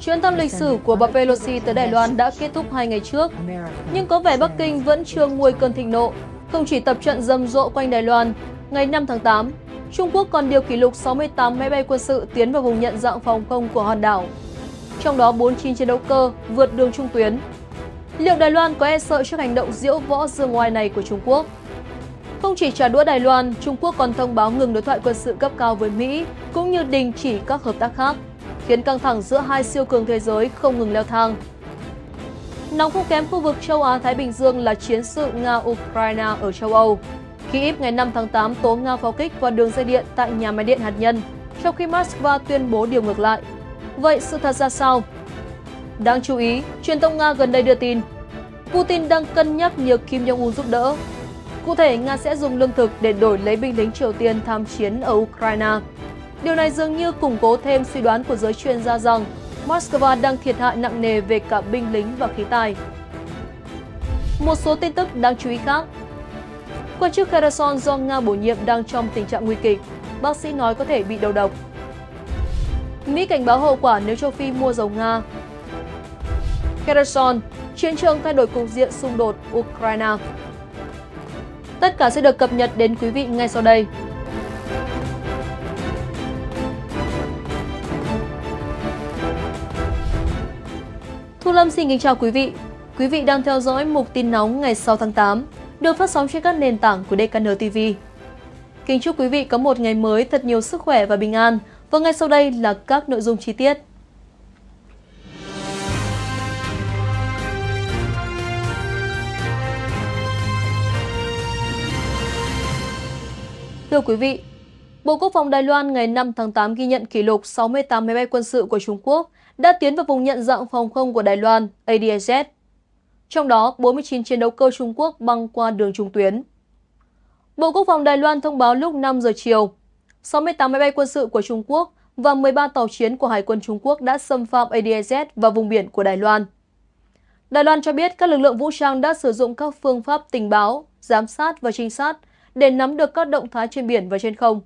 Chuyến thăm lịch sử của bà Pelosi tới Đài Loan đã kết thúc hai ngày trước, nhưng có vẻ Bắc Kinh vẫn chưa nguôi cơn thịnh nộ, không chỉ tập trận rầm rộ quanh Đài Loan. Ngày 5 tháng 8, Trung Quốc còn điều kỷ lục 68 máy bay quân sự tiến vào vùng nhận dạng phòng không của hòn đảo, trong đó 49 chiến đấu cơ vượt đường trung tuyến. Liệu Đài Loan có e sợ trước hành động diễu võ dương ngoài này của Trung Quốc? Không chỉ trả đũa Đài Loan, Trung Quốc còn thông báo ngừng đối thoại quân sự cấp cao với Mỹ, cũng như đình chỉ các hợp tác khác, khiến căng thẳng giữa hai siêu cường thế giới không ngừng leo thang. Nóng không kém khu vực châu Á-Thái Bình Dương là chiến sự Nga-Ukraine ở châu Âu. Kyiv ngày 5 tháng 8 tố Nga pháo kích vào đường dây điện tại nhà máy điện hạt nhân, trong khi Moscow tuyên bố điều ngược lại. Vậy sự thật ra sao? Đáng chú ý, truyền thông Nga gần đây đưa tin Putin đang cân nhắc nhờ Kim Jong-un giúp đỡ Cụ thể, Nga sẽ dùng lương thực để đổi lấy binh lính Triều Tiên tham chiến ở Ukraine. Điều này dường như củng cố thêm suy đoán của giới chuyên gia rằng Moscow đang thiệt hại nặng nề về cả binh lính và khí tài. Một số tin tức đáng chú ý khác. Quan chức Kherson do Nga bổ nhiệm đang trong tình trạng nguy kịch. Bác sĩ nói có thể bị đầu độc. Mỹ cảnh báo hậu quả nếu châu Phi mua dầu Nga. Kherson, chiến trường thay đổi cục diện xung đột Ukraine. Tất cả sẽ được cập nhật đến quý vị ngay sau đây. Thu Lâm xin kính chào quý vị. Quý vị đang theo dõi mục tin nóng ngày 6 tháng 8, được phát sóng trên các nền tảng của DKN TV. Kính chúc quý vị có một ngày mới thật nhiều sức khỏe và bình an. Và ngay sau đây là các nội dung chi tiết. Thưa quý vị, Bộ Quốc phòng Đài Loan ngày 5 tháng 8 ghi nhận kỷ lục 68 máy bay quân sự của Trung Quốc đã tiến vào vùng nhận dạng phòng không của Đài Loan, ADIZ. Trong đó, 49 chiến đấu cơ Trung Quốc băng qua đường trung tuyến. Bộ Quốc phòng Đài Loan thông báo lúc 5 giờ chiều, 68 máy bay quân sự của Trung Quốc và 13 tàu chiến của Hải quân Trung Quốc đã xâm phạm ADIZ và vùng biển của Đài Loan. Đài Loan cho biết các lực lượng vũ trang đã sử dụng các phương pháp tình báo, giám sát và trinh sát – để nắm được các động thái trên biển và trên không.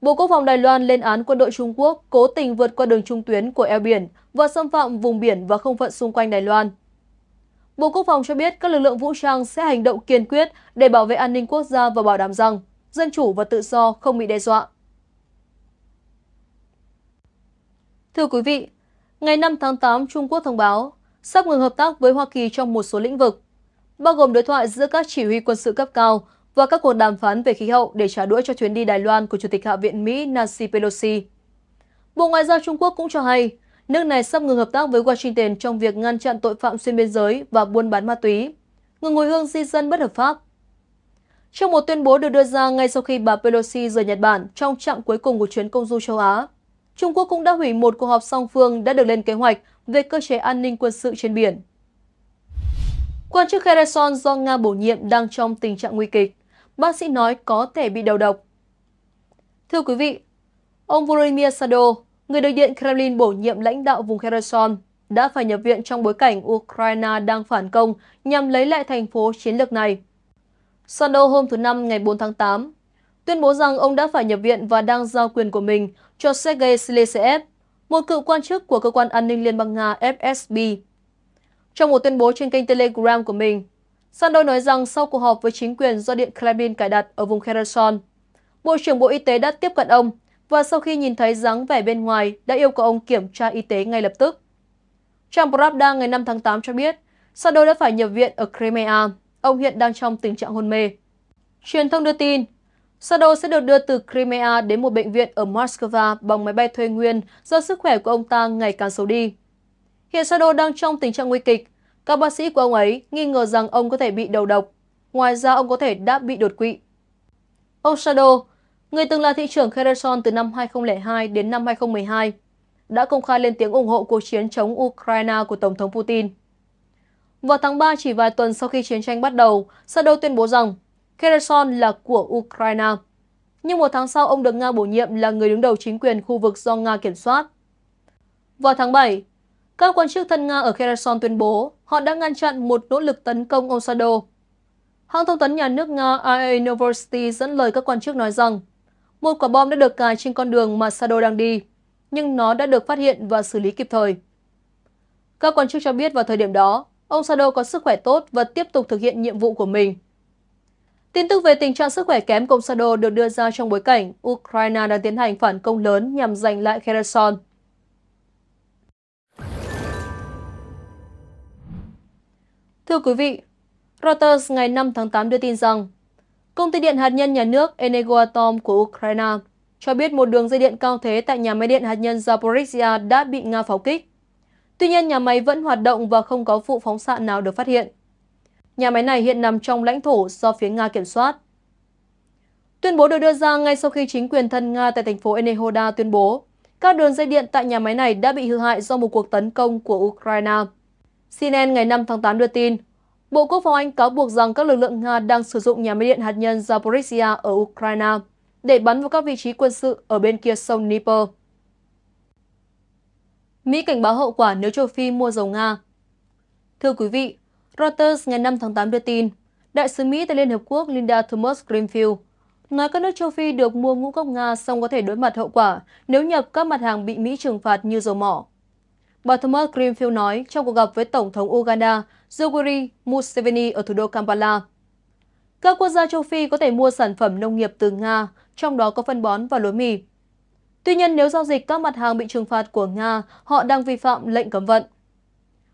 Bộ Quốc phòng Đài Loan lên án quân đội Trung Quốc cố tình vượt qua đường trung tuyến của eo biển và xâm phạm vùng biển và không phận xung quanh Đài Loan. Bộ Quốc phòng cho biết các lực lượng vũ trang sẽ hành động kiên quyết để bảo vệ an ninh quốc gia và bảo đảm rằng dân chủ và tự do không bị đe dọa. Thưa quý vị, ngày 5 tháng 8, Trung Quốc thông báo sắp ngừng hợp tác với Hoa Kỳ trong một số lĩnh vực, bao gồm đối thoại giữa các chỉ huy quân sự cấp cao và các cuộc đàm phán về khí hậu để trả đũa cho chuyến đi Đài Loan của Chủ tịch Hạ viện Mỹ Nancy Pelosi. Bộ Ngoại giao Trung Quốc cũng cho hay, nước này sắp ngừng hợp tác với Washington trong việc ngăn chặn tội phạm xuyên biên giới và buôn bán ma túy, ngừng ngồi hương di dân bất hợp pháp. Trong một tuyên bố được đưa ra ngay sau khi bà Pelosi rời Nhật Bản trong chặng cuối cùng của chuyến công du châu Á, Trung Quốc cũng đã hủy một cuộc họp song phương đã được lên kế hoạch về cơ chế an ninh quân sự trên biển. Quan chức Kherson do Nga bổ nhiệm đang trong tình trạng nguy kịch bác sĩ nói có thể bị đầu độc. Thưa quý vị, ông Volodymyr Sado, người đại diện Kremlin bổ nhiệm lãnh đạo vùng Kherson, đã phải nhập viện trong bối cảnh Ukraine đang phản công nhằm lấy lại thành phố chiến lược này. Sando hôm thứ Năm ngày 4 tháng 8 tuyên bố rằng ông đã phải nhập viện và đang giao quyền của mình cho Sergei Silesev, một cựu quan chức của Cơ quan An ninh Liên bang Nga FSB. Trong một tuyên bố trên kênh Telegram của mình, Sando nói rằng sau cuộc họp với chính quyền do điện Kremlin cài đặt ở vùng Kherson, Bộ trưởng Bộ Y tế đã tiếp cận ông và sau khi nhìn thấy dáng vẻ bên ngoài đã yêu cầu ông kiểm tra y tế ngay lập tức. Trang Pravda ngày 5 tháng 8 cho biết, Sando đã phải nhập viện ở Crimea. Ông hiện đang trong tình trạng hôn mê. Truyền thông đưa tin, Sado sẽ được đưa từ Crimea đến một bệnh viện ở Moscow bằng máy bay thuê nguyên do sức khỏe của ông ta ngày càng xấu đi. Hiện Sado đang trong tình trạng nguy kịch các bác sĩ của ông ấy nghi ngờ rằng ông có thể bị đầu độc. Ngoài ra ông có thể đã bị đột quỵ. Ông Shadow, người từng là thị trưởng Kherson từ năm 2002 đến năm 2012, đã công khai lên tiếng ủng hộ cuộc chiến chống Ukraine của Tổng thống Putin. Vào tháng 3, chỉ vài tuần sau khi chiến tranh bắt đầu, Shadow tuyên bố rằng Kherson là của Ukraine. Nhưng một tháng sau, ông được Nga bổ nhiệm là người đứng đầu chính quyền khu vực do Nga kiểm soát. Vào tháng 7, các quan chức thân Nga ở Kherson tuyên bố họ đã ngăn chặn một nỗ lực tấn công ông Sado. Hãng thông tấn nhà nước Nga RIA Novosti dẫn lời các quan chức nói rằng một quả bom đã được cài trên con đường mà Sado đang đi, nhưng nó đã được phát hiện và xử lý kịp thời. Các quan chức cho biết vào thời điểm đó, ông Sado có sức khỏe tốt và tiếp tục thực hiện nhiệm vụ của mình. Tin tức về tình trạng sức khỏe kém của ông Sado được đưa ra trong bối cảnh Ukraine đang tiến hành phản công lớn nhằm giành lại Kherson. Thưa quý vị, Reuters ngày 5 tháng 8 đưa tin rằng Công ty điện hạt nhân nhà nước Energoatom của Ukraine cho biết một đường dây điện cao thế tại nhà máy điện hạt nhân Zaporizhia đã bị Nga pháo kích. Tuy nhiên, nhà máy vẫn hoạt động và không có vụ phóng xạ nào được phát hiện. Nhà máy này hiện nằm trong lãnh thổ do phía Nga kiểm soát. Tuyên bố được đưa ra ngay sau khi chính quyền thân Nga tại thành phố Enehoda tuyên bố các đường dây điện tại nhà máy này đã bị hư hại do một cuộc tấn công của Ukraine. CNN ngày 5 tháng 8 đưa tin, Bộ Quốc phòng Anh cáo buộc rằng các lực lượng Nga đang sử dụng nhà máy điện hạt nhân Zaporizhia ở Ukraine để bắn vào các vị trí quân sự ở bên kia sông Dnieper. Mỹ cảnh báo hậu quả nếu châu Phi mua dầu Nga Thưa quý vị, Reuters ngày 5 tháng 8 đưa tin, Đại sứ Mỹ tại Liên Hợp Quốc Linda Thomas Greenfield nói các nước châu Phi được mua ngũ cốc Nga song có thể đối mặt hậu quả nếu nhập các mặt hàng bị Mỹ trừng phạt như dầu mỏ. Bà Thomas Greenfield nói trong cuộc gặp với Tổng thống Uganda Yoweri Museveni ở thủ đô Kampala. Các quốc gia châu Phi có thể mua sản phẩm nông nghiệp từ Nga, trong đó có phân bón và lúa mì. Tuy nhiên, nếu giao dịch các mặt hàng bị trừng phạt của Nga, họ đang vi phạm lệnh cấm vận.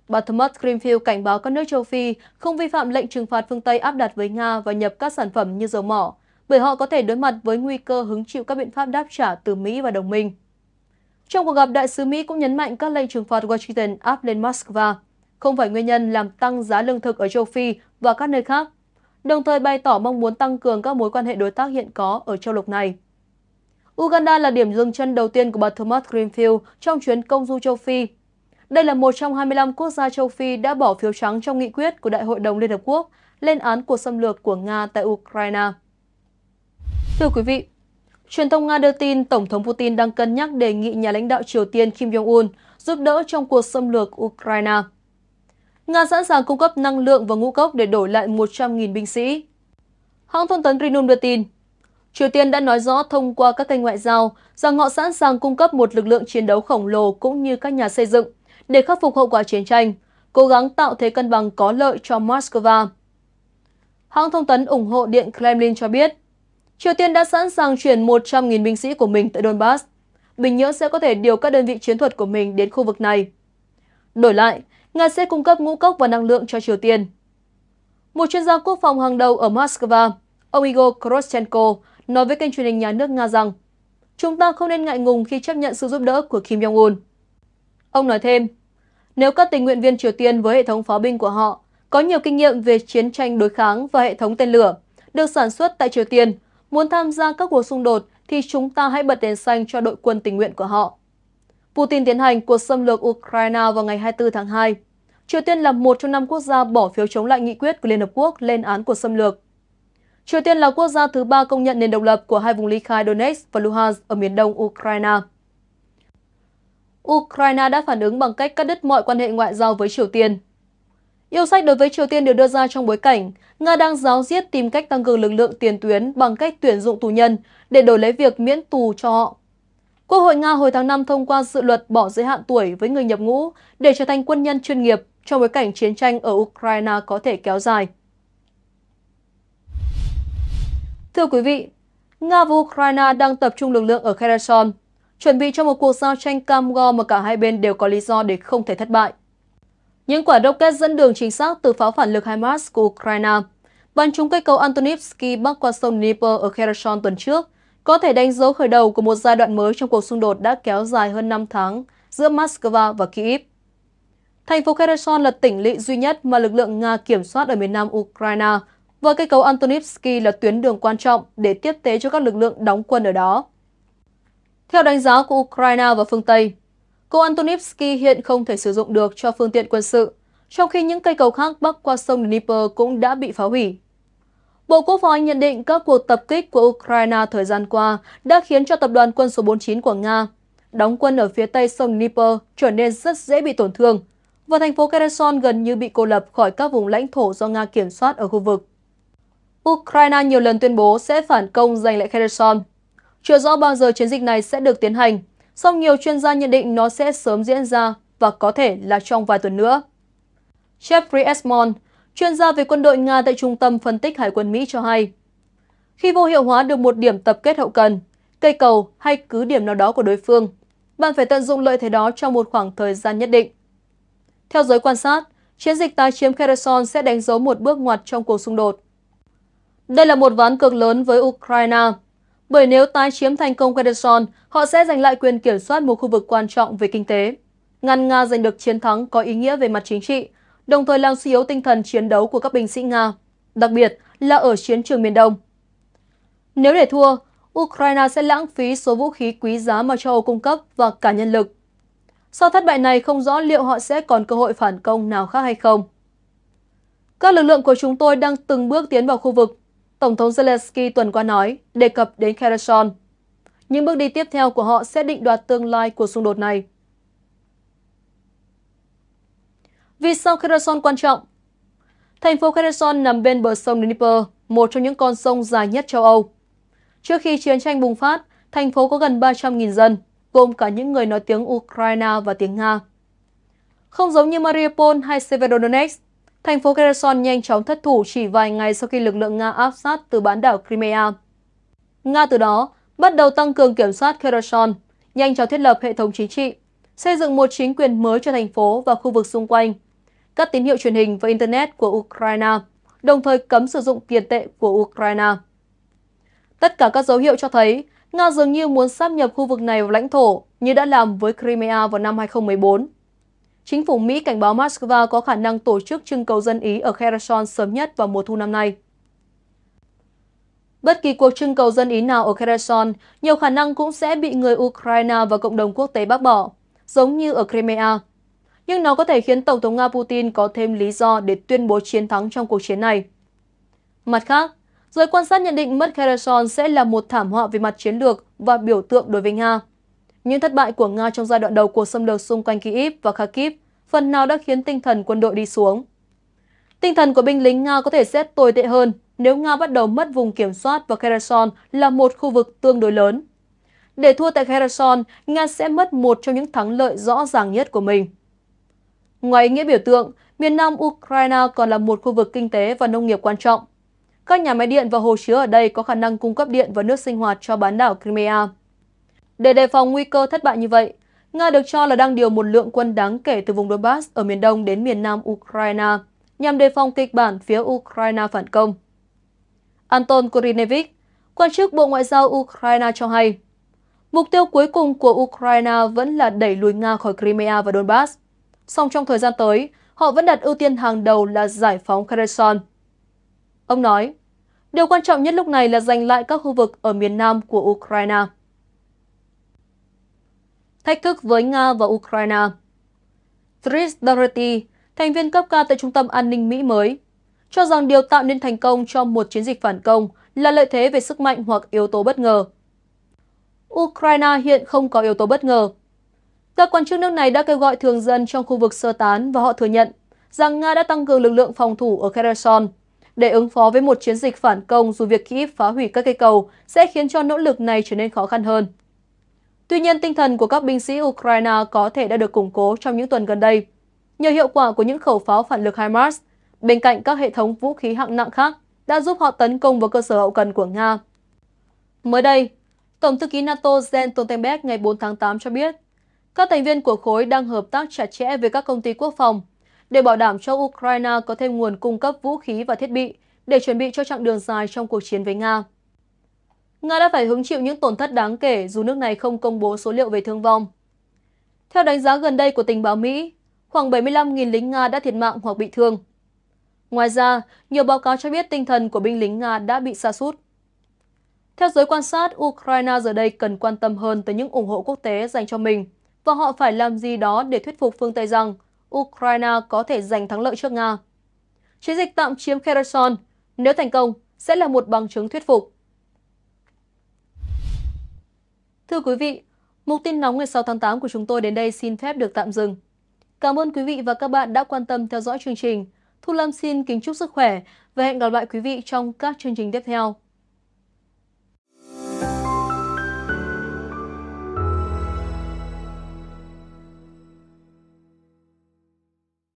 Bà Thomas Greenfield cảnh báo các nước châu Phi không vi phạm lệnh trừng phạt phương Tây áp đặt với Nga và nhập các sản phẩm như dầu mỏ, bởi họ có thể đối mặt với nguy cơ hứng chịu các biện pháp đáp trả từ Mỹ và đồng minh. Trong cuộc gặp, đại sứ Mỹ cũng nhấn mạnh các lệnh trừng phạt Washington áp lên Moscow không phải nguyên nhân làm tăng giá lương thực ở châu Phi và các nơi khác, đồng thời bày tỏ mong muốn tăng cường các mối quan hệ đối tác hiện có ở châu lục này. Uganda là điểm dừng chân đầu tiên của bà Thomas Greenfield trong chuyến công du châu Phi. Đây là một trong 25 quốc gia châu Phi đã bỏ phiếu trắng trong nghị quyết của Đại hội đồng Liên Hợp Quốc lên án cuộc xâm lược của Nga tại Ukraine. Thưa quý vị, Truyền thông Nga đưa tin Tổng thống Putin đang cân nhắc đề nghị nhà lãnh đạo Triều Tiên Kim Jong-un giúp đỡ trong cuộc xâm lược Ukraine. Nga sẵn sàng cung cấp năng lượng và ngũ cốc để đổi lại 100.000 binh sĩ. Hãng thông tấn Rinum đưa tin, Triều Tiên đã nói rõ thông qua các kênh ngoại giao rằng họ sẵn sàng cung cấp một lực lượng chiến đấu khổng lồ cũng như các nhà xây dựng để khắc phục hậu quả chiến tranh, cố gắng tạo thế cân bằng có lợi cho Moscow. Hãng thông tấn ủng hộ Điện Kremlin cho biết, Triều Tiên đã sẵn sàng chuyển 100.000 binh sĩ của mình tại Donbass. Bình Nhưỡng sẽ có thể điều các đơn vị chiến thuật của mình đến khu vực này. Đổi lại, Nga sẽ cung cấp ngũ cốc và năng lượng cho Triều Tiên. Một chuyên gia quốc phòng hàng đầu ở Moscow, ông Igor Kroschenko, nói với kênh truyền hình nhà nước Nga rằng chúng ta không nên ngại ngùng khi chấp nhận sự giúp đỡ của Kim Jong-un. Ông nói thêm, nếu các tình nguyện viên Triều Tiên với hệ thống pháo binh của họ có nhiều kinh nghiệm về chiến tranh đối kháng và hệ thống tên lửa được sản xuất tại Triều Tiên, Muốn tham gia các cuộc xung đột thì chúng ta hãy bật đèn xanh cho đội quân tình nguyện của họ. Putin tiến hành cuộc xâm lược Ukraine vào ngày 24 tháng 2. Triều Tiên là một trong năm quốc gia bỏ phiếu chống lại nghị quyết của Liên Hợp Quốc lên án cuộc xâm lược. Triều Tiên là quốc gia thứ ba công nhận nền độc lập của hai vùng ly khai Donetsk và Luhansk ở miền đông Ukraine. Ukraine đã phản ứng bằng cách cắt đứt mọi quan hệ ngoại giao với Triều Tiên. Yêu sách đối với Triều Tiên được đưa ra trong bối cảnh Nga đang giáo diết tìm cách tăng cường lực lượng tiền tuyến bằng cách tuyển dụng tù nhân để đổi lấy việc miễn tù cho họ. Quốc hội Nga hồi tháng 5 thông qua dự luật bỏ giới hạn tuổi với người nhập ngũ để trở thành quân nhân chuyên nghiệp trong bối cảnh chiến tranh ở Ukraine có thể kéo dài. Thưa quý vị, Nga và Ukraine đang tập trung lực lượng ở Kherson, chuẩn bị cho một cuộc giao tranh cam go mà cả hai bên đều có lý do để không thể thất bại. Những quả rocket dẫn đường chính xác từ pháo phản lực HIMARS của Ukraine. Bắn trúng cây cầu Antonivsky bắc qua sông Dnieper ở Kherson tuần trước có thể đánh dấu khởi đầu của một giai đoạn mới trong cuộc xung đột đã kéo dài hơn 5 tháng giữa Moscow và Kyiv. Thành phố Kherson là tỉnh lỵ duy nhất mà lực lượng Nga kiểm soát ở miền nam Ukraine và cây cầu Antonivsky là tuyến đường quan trọng để tiếp tế cho các lực lượng đóng quân ở đó. Theo đánh giá của Ukraine và phương Tây, Cầu Antonivsky hiện không thể sử dụng được cho phương tiện quân sự, trong khi những cây cầu khác bắc qua sông Dnieper cũng đã bị phá hủy. Bộ Quốc phòng nhận định các cuộc tập kích của Ukraine thời gian qua đã khiến cho tập đoàn quân số 49 của Nga đóng quân ở phía tây sông Dnieper trở nên rất dễ bị tổn thương, và thành phố Kherson gần như bị cô lập khỏi các vùng lãnh thổ do Nga kiểm soát ở khu vực. Ukraine nhiều lần tuyên bố sẽ phản công giành lại Kherson. Chưa rõ bao giờ chiến dịch này sẽ được tiến hành, song nhiều chuyên gia nhận định nó sẽ sớm diễn ra và có thể là trong vài tuần nữa. Jeffrey Esmond, chuyên gia về quân đội Nga tại Trung tâm Phân tích Hải quân Mỹ cho hay, khi vô hiệu hóa được một điểm tập kết hậu cần, cây cầu hay cứ điểm nào đó của đối phương, bạn phải tận dụng lợi thế đó trong một khoảng thời gian nhất định. Theo giới quan sát, chiến dịch tái chiếm Kherson sẽ đánh dấu một bước ngoặt trong cuộc xung đột. Đây là một ván cược lớn với Ukraine bởi nếu tái chiếm thành công Kherson, họ sẽ giành lại quyền kiểm soát một khu vực quan trọng về kinh tế. Ngăn Nga giành được chiến thắng có ý nghĩa về mặt chính trị, đồng thời làm suy yếu tinh thần chiến đấu của các binh sĩ Nga, đặc biệt là ở chiến trường miền Đông. Nếu để thua, Ukraine sẽ lãng phí số vũ khí quý giá mà châu Âu cung cấp và cả nhân lực. Sau thất bại này, không rõ liệu họ sẽ còn cơ hội phản công nào khác hay không. Các lực lượng của chúng tôi đang từng bước tiến vào khu vực Tổng thống Zelensky tuần qua nói, đề cập đến Kherson. Những bước đi tiếp theo của họ sẽ định đoạt tương lai của xung đột này. Vì sao Kherson quan trọng? Thành phố Kherson nằm bên bờ sông Dnipro, một trong những con sông dài nhất châu Âu. Trước khi chiến tranh bùng phát, thành phố có gần 300.000 dân, gồm cả những người nói tiếng Ukraine và tiếng Nga. Không giống như Mariupol hay Severodonetsk, Thành phố Kherson nhanh chóng thất thủ chỉ vài ngày sau khi lực lượng Nga áp sát từ bán đảo Crimea. Nga từ đó bắt đầu tăng cường kiểm soát Kherson, nhanh chóng thiết lập hệ thống chính trị, xây dựng một chính quyền mới cho thành phố và khu vực xung quanh, cắt tín hiệu truyền hình và Internet của Ukraine, đồng thời cấm sử dụng tiền tệ của Ukraine. Tất cả các dấu hiệu cho thấy Nga dường như muốn sáp nhập khu vực này vào lãnh thổ như đã làm với Crimea vào năm 2014. Chính phủ Mỹ cảnh báo Moscow có khả năng tổ chức trưng cầu dân Ý ở Kherson sớm nhất vào mùa thu năm nay. Bất kỳ cuộc trưng cầu dân Ý nào ở Kherson nhiều khả năng cũng sẽ bị người Ukraine và cộng đồng quốc tế bác bỏ, giống như ở Crimea. Nhưng nó có thể khiến Tổng thống Nga Putin có thêm lý do để tuyên bố chiến thắng trong cuộc chiến này. Mặt khác, giới quan sát nhận định mất Kherson sẽ là một thảm họa về mặt chiến lược và biểu tượng đối với Nga. Những thất bại của Nga trong giai đoạn đầu cuộc xâm lược xung quanh Kyiv và Kharkiv phần nào đã khiến tinh thần quân đội đi xuống. Tinh thần của binh lính Nga có thể sẽ tồi tệ hơn nếu Nga bắt đầu mất vùng kiểm soát và Kherson là một khu vực tương đối lớn. Để thua tại Kherson, Nga sẽ mất một trong những thắng lợi rõ ràng nhất của mình. Ngoài ý nghĩa biểu tượng, miền nam Ukraine còn là một khu vực kinh tế và nông nghiệp quan trọng. Các nhà máy điện và hồ chứa ở đây có khả năng cung cấp điện và nước sinh hoạt cho bán đảo Crimea. Để đề phòng nguy cơ thất bại như vậy, Nga được cho là đang điều một lượng quân đáng kể từ vùng Donbass ở miền đông đến miền nam Ukraine, nhằm đề phòng kịch bản phía Ukraine phản công. Anton Kurinevich, quan chức Bộ Ngoại giao Ukraine cho hay, mục tiêu cuối cùng của Ukraine vẫn là đẩy lùi Nga khỏi Crimea và Donbass. Song trong thời gian tới, họ vẫn đặt ưu tiên hàng đầu là giải phóng Kherson. Ông nói, điều quan trọng nhất lúc này là giành lại các khu vực ở miền nam của Ukraine thách thức với Nga và Ukraine. Tris Doherty, thành viên cấp cao tại Trung tâm An ninh Mỹ mới, cho rằng điều tạo nên thành công cho một chiến dịch phản công là lợi thế về sức mạnh hoặc yếu tố bất ngờ. Ukraine hiện không có yếu tố bất ngờ. Các quan chức nước này đã kêu gọi thường dân trong khu vực sơ tán và họ thừa nhận rằng Nga đã tăng cường lực lượng phòng thủ ở Kherson để ứng phó với một chiến dịch phản công dù việc Kyiv phá hủy các cây cầu sẽ khiến cho nỗ lực này trở nên khó khăn hơn. Tuy nhiên, tinh thần của các binh sĩ Ukraine có thể đã được củng cố trong những tuần gần đây, nhờ hiệu quả của những khẩu pháo phản lực HIMARS, bên cạnh các hệ thống vũ khí hạng nặng khác đã giúp họ tấn công vào cơ sở hậu cần của Nga. Mới đây, Tổng thư ký NATO Jens Stoltenberg ngày 4 tháng 8 cho biết, các thành viên của khối đang hợp tác chặt chẽ với các công ty quốc phòng để bảo đảm cho Ukraine có thêm nguồn cung cấp vũ khí và thiết bị để chuẩn bị cho chặng đường dài trong cuộc chiến với Nga. Nga đã phải hứng chịu những tổn thất đáng kể dù nước này không công bố số liệu về thương vong. Theo đánh giá gần đây của tình báo Mỹ, khoảng 75.000 lính Nga đã thiệt mạng hoặc bị thương. Ngoài ra, nhiều báo cáo cho biết tinh thần của binh lính Nga đã bị sa sút. Theo giới quan sát, Ukraine giờ đây cần quan tâm hơn tới những ủng hộ quốc tế dành cho mình và họ phải làm gì đó để thuyết phục phương Tây rằng Ukraine có thể giành thắng lợi trước Nga. Chiến dịch tạm chiếm Kherson, nếu thành công, sẽ là một bằng chứng thuyết phục Thưa quý vị, mục tin nóng ngày 6 tháng 8 của chúng tôi đến đây xin phép được tạm dừng. Cảm ơn quý vị và các bạn đã quan tâm theo dõi chương trình. Thu Lâm xin kính chúc sức khỏe và hẹn gặp lại quý vị trong các chương trình tiếp theo.